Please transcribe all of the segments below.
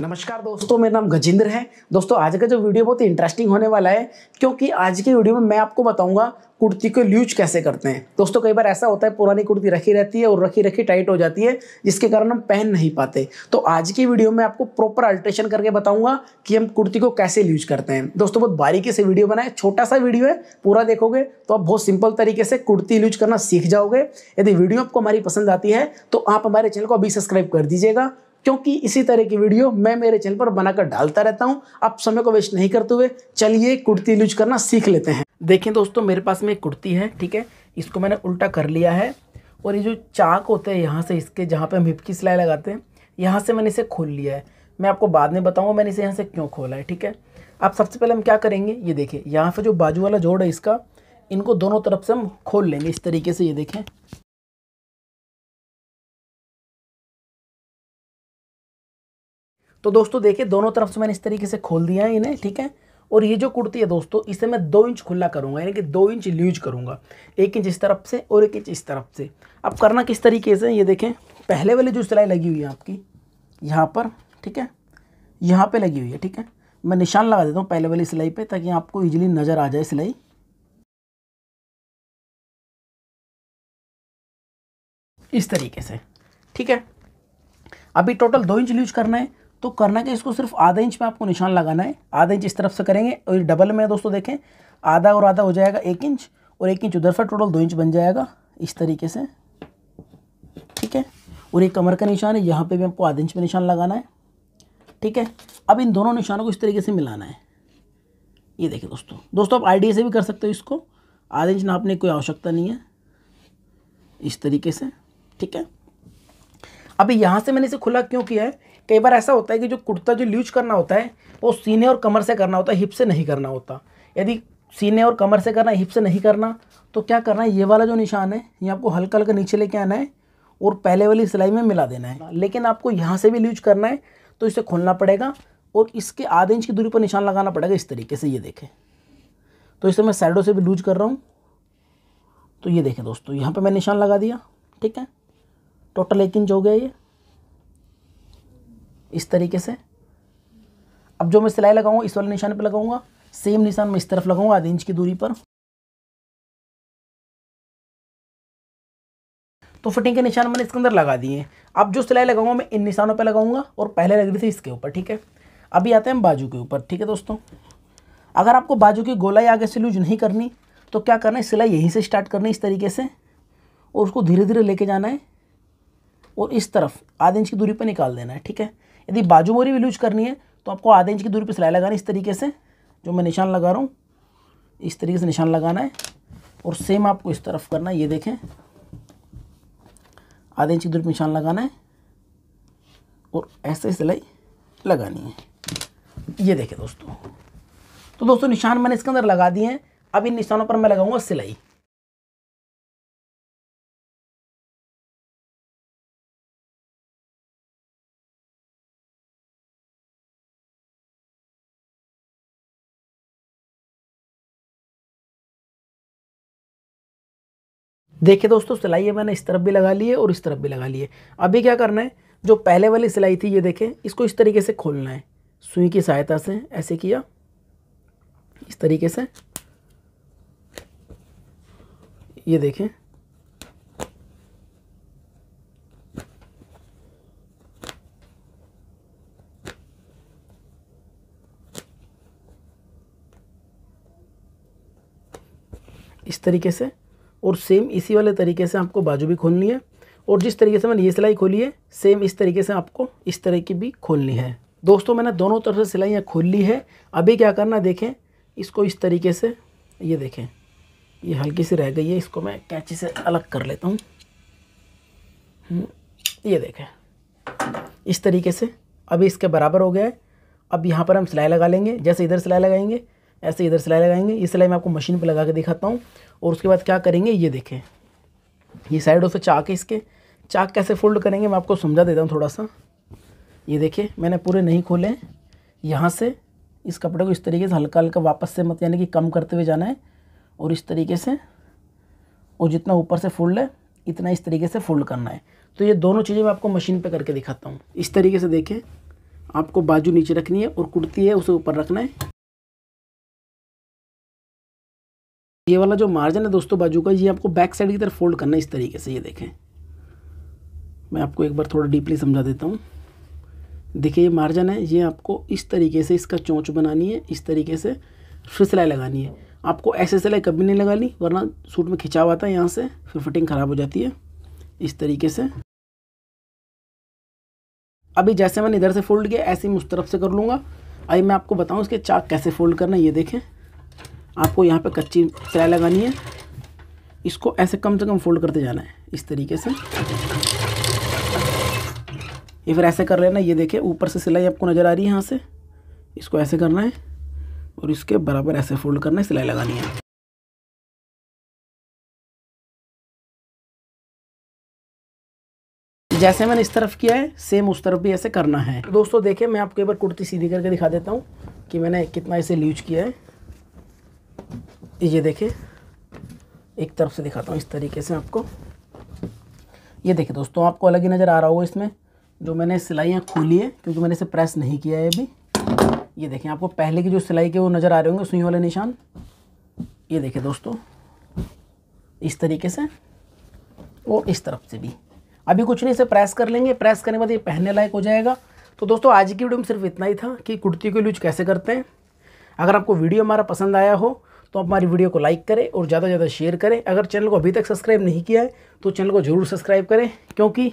नमस्कार दोस्तों मेरा नाम गजेंद्र है दोस्तों आज का जो वीडियो बहुत ही इंटरेस्टिंग होने वाला है क्योंकि आज की वीडियो में मैं आपको बताऊंगा कुर्ती को ल्यूज कैसे करते हैं दोस्तों कई बार ऐसा होता है पुरानी कुर्ती रखी रहती है और रखी रखी टाइट हो जाती है जिसके कारण हम पहन नहीं पाते तो आज की वीडियो में आपको प्रॉपर अल्ट्रेशन करके बताऊंगा कि हम कुर्ती को कैसे ल्यूज करते हैं दोस्तों बहुत बारीकी से वीडियो बनाए छोटा सा वीडियो है पूरा देखोगे तो आप बहुत सिंपल तरीके से कुर्ती ल्यूज करना सीख जाओगे यदि वीडियो आपको हमारी पसंद आती है तो आप हमारे चैनल को अभी सब्सक्राइब कर दीजिएगा क्योंकि इसी तरह की वीडियो मैं मेरे चैनल पर बनाकर डालता रहता हूँ आप समय को वेस्ट नहीं करते हुए चलिए कुर्ती यूज करना सीख लेते हैं देखिए दोस्तों मेरे पास में एक कुर्ती है ठीक है इसको मैंने उल्टा कर लिया है और ये जो चाक होते हैं यहाँ से इसके जहाँ पे हम हिपकी सिलाई लगाते हैं यहाँ से मैंने इसे खोल लिया है मैं आपको बाद में बताऊँगा मैंने इसे यहाँ से क्यों खोला है ठीक है आप सबसे पहले हम क्या करेंगे ये देखिए यहाँ से जो बाजू वाला जोड़ है इसका इनको दोनों तरफ से हम खोल लेंगे इस तरीके से ये देखें तो दोस्तों देखिए दोनों तरफ से मैंने इस तरीके से खोल दिया है इन्हें ठीक है और ये जो कुर्ती है दोस्तों इसे मैं दो इंच खुला करूँगा यानी कि दो इंच लूज करूँगा एक इंच इस तरफ से और एक इंच इस तरफ से अब करना किस तरीके से ये देखें पहले वाली जो सिलाई लगी हुई है आपकी यहाँ पर ठीक है यहाँ पे लगी हुई है ठीक है मैं निशान लगा देता हूँ पहले वाली सिलाई पर ताकि आपको ईजिली नज़र आ जाए सिलाई इस तरीके से ठीक है अभी टोटल दो इंच लूज करना है तो करना क्या इसको सिर्फ आधा इंच में आपको निशान लगाना है आधा इंच इस तरफ से करेंगे और डबल में दोस्तों देखें आधा और आधा हो जाएगा एक इंच और एक इंच उधर से टोटल दो इंच बन जाएगा इस तरीके से ठीक है और एक कमर का निशान है यहाँ पे भी आपको आधा इंच में निशान लगाना है ठीक है अब इन दोनों निशानों को इस तरीके से मिलाना है ये देखिए दोस्तों दोस्तों आप आईडी से भी कर सकते हो इसको आधा इंच नापने की कोई आवश्यकता नहीं है इस तरीके से ठीक है अभी यहाँ से मैंने इसे खुला क्यों किया है कई बार ऐसा होता है कि जो कुर्ता जो लूज करना होता है वो सीने और कमर से करना होता है हिप से नहीं करना होता यदि सीने और कमर से करना हिप से नहीं करना तो क्या करना है ये वाला जो निशान है ये आपको हल्का हल्का नीचे लेके आना है और पहले वाली सिलाई में मिला देना है लेकिन आपको यहाँ से भी लूज करना है तो इसे खोलना पड़ेगा और इसके आधे इंच की दूरी पर निशान लगाना पड़ेगा इस तरीके से ये देखें तो इसे मैं साइडों से भी लूज कर रहा हूँ तो ये देखें दोस्तों यहाँ पर मैंने निशान लगा दिया ठीक है टोटल एक इंच हो गया ये इस तरीके से अब जो मैं सिलाई लगाऊंगा इस वाले निशान पे लगाऊंगा सेम निशान मैं इस तरफ लगाऊंगा आधे इंच की दूरी पर तो फिटिंग के निशान मैंने इसके अंदर लगा दिए अब जो सिलाई लगाऊंगा मैं इन निशानों पे लगाऊंगा और पहले लग रही थी इसके ऊपर ठीक है अभी आते हैं हम बाजू के ऊपर ठीक है दोस्तों अगर आपको बाजू की गोलाई आगे से लूज नहीं करनी तो क्या करना है सिलाई यहीं से स्टार्ट करनी इस तरीके से और उसको धीरे धीरे लेके जाना है और इस तरफ आधे इंच की दूरी पर निकाल देना है ठीक है यदि बाजू मोरी भी यूज करनी है तो आपको आधे इंच की दूरी पर सिलाई लगानी इस तरीके से जो मैं निशान लगा रहा हूँ इस तरीके से निशान लगाना है और सेम आपको इस तरफ करना है ये देखें आधे इंच की दूरी पर निशान लगाना है और ऐसे सिलाई लगानी है ये देखें दोस्तों तो दोस्तों निशान मैंने इसके अंदर लगा दिए हैं अब इन निशानों पर मैं लगाऊंगा सिलाई देखिए दोस्तों सिलाई है मैंने इस तरफ भी लगा ली है और इस तरफ भी लगा ली है अभी क्या करना है जो पहले वाली सिलाई थी ये देखें इसको इस तरीके से खोलना है सुई की सहायता से ऐसे किया इस तरीके से ये देखें इस तरीके से और सेम इसी वाले तरीके से आपको बाजू भी खोलनी है और जिस तरीके से मैंने ये सिलाई खोली है सेम इस तरीके से आपको इस तरह की भी खोलनी है दोस्तों मैंने दोनों तरफ से सिलाइयाँ खोल ली है अभी क्या करना देखें इसको इस तरीके से ये देखें ये हल्की सी रह गई है इसको मैं कैंची से अलग कर लेता हूँ हम्म, ये देखें इस तरीके से अभी इसके बराबर हो गया है अब यहाँ पर हम सिलाई लगा लेंगे जैसे इधर सिलाई लगाएंगे ऐसे इधर सिलाई लगाएंगे ये सिलाई मैं आपको मशीन पर लगा के दिखाता हूँ और उसके बाद क्या करेंगे ये देखें ये साइडों से चाक है इसके चाक कैसे फोल्ड करेंगे मैं आपको समझा देता हूँ थोड़ा सा ये देखिए मैंने पूरे नहीं खोले हैं यहाँ से इस कपड़े को इस तरीके से हल्का हल्का वापस से मत यानी कि कम करते हुए जाना है और इस तरीके से और जितना ऊपर से फोल्ड है इतना इस तरीके से फोल्ड करना है तो ये दोनों चीज़ें मैं आपको मशीन पे करके दिखाता हूँ इस तरीके से देखें आपको बाजू नीचे रखनी है और कुर्ती है उसे ऊपर रखना है ये वाला जो मार्जिन है दोस्तों बाजू का ये आपको बैक साइड की तरफ फोल्ड करना है इस तरीके से ये देखें मैं आपको एक बार थोड़ा डीपली समझा देता हूँ देखिए ये मार्जिन है ये आपको इस तरीके से इसका चोंच बनानी है इस तरीके से फिर सिलाई लगानी है आपको ऐसे सिलाई कभी नहीं लगानी वरना सूट में खिंचाव आता है यहाँ से फिर फिटिंग ख़राब हो जाती है इस तरीके से अभी जैसे मैंने इधर से फोल्ड किया ऐसे ही उस तरफ से कर लूँगा अभी मैं आपको बताऊँ इसके चाक कैसे फोल्ड करना है ये देखें आपको यहाँ पे कच्ची सिलाई लगानी है इसको ऐसे कम से कम फोल्ड करते जाना है इस तरीके से ये फिर ऐसे कर लेना ये देखे ऊपर से सिलाई आपको नज़र आ रही है यहाँ से इसको ऐसे करना है और इसके बराबर ऐसे फोल्ड करना है सिलाई लगानी है जैसे मैंने इस तरफ किया है सेम उस तरफ भी ऐसे करना है दोस्तों देखिए मैं आपको एक बार कुर्ती सीधी करके दिखा देता हूँ कि मैंने कितना इसे लूज किया है ये देखिए एक तरफ से दिखाता हूँ इस तरीके से आपको ये देखिए दोस्तों आपको अलग ही नज़र आ रहा होगा इसमें जो मैंने सिलाइयाँ खोली है क्योंकि मैंने इसे प्रेस नहीं किया है अभी ये देखिए आपको पहले की जो सिलाई के वो नज़र आ रहे होंगे सुई वाले निशान ये देखिए दोस्तों इस तरीके से वो इस तरफ से भी अभी कुछ नहीं इसे प्रेस कर लेंगे प्रेस करने के बाद ये पहनने लायक हो जाएगा तो दोस्तों आज की वीडियो में सिर्फ इतना ही था कि कुर्ती को यूज कैसे करते हैं अगर आपको वीडियो हमारा पसंद आया हो तो आप हमारी वीडियो को लाइक करें और ज़्यादा से ज़्यादा शेयर करें अगर चैनल को अभी तक सब्सक्राइब नहीं किया है तो चैनल को ज़रूर सब्सक्राइब करें क्योंकि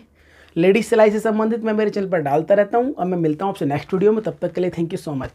लेडीज सिलाई से संबंधित मैं मेरे चैनल पर डालता रहता हूँ अब मैं मिलता हूँ आपसे नेक्स्ट वीडियो में तब तक के लिए थैंक यू सो मच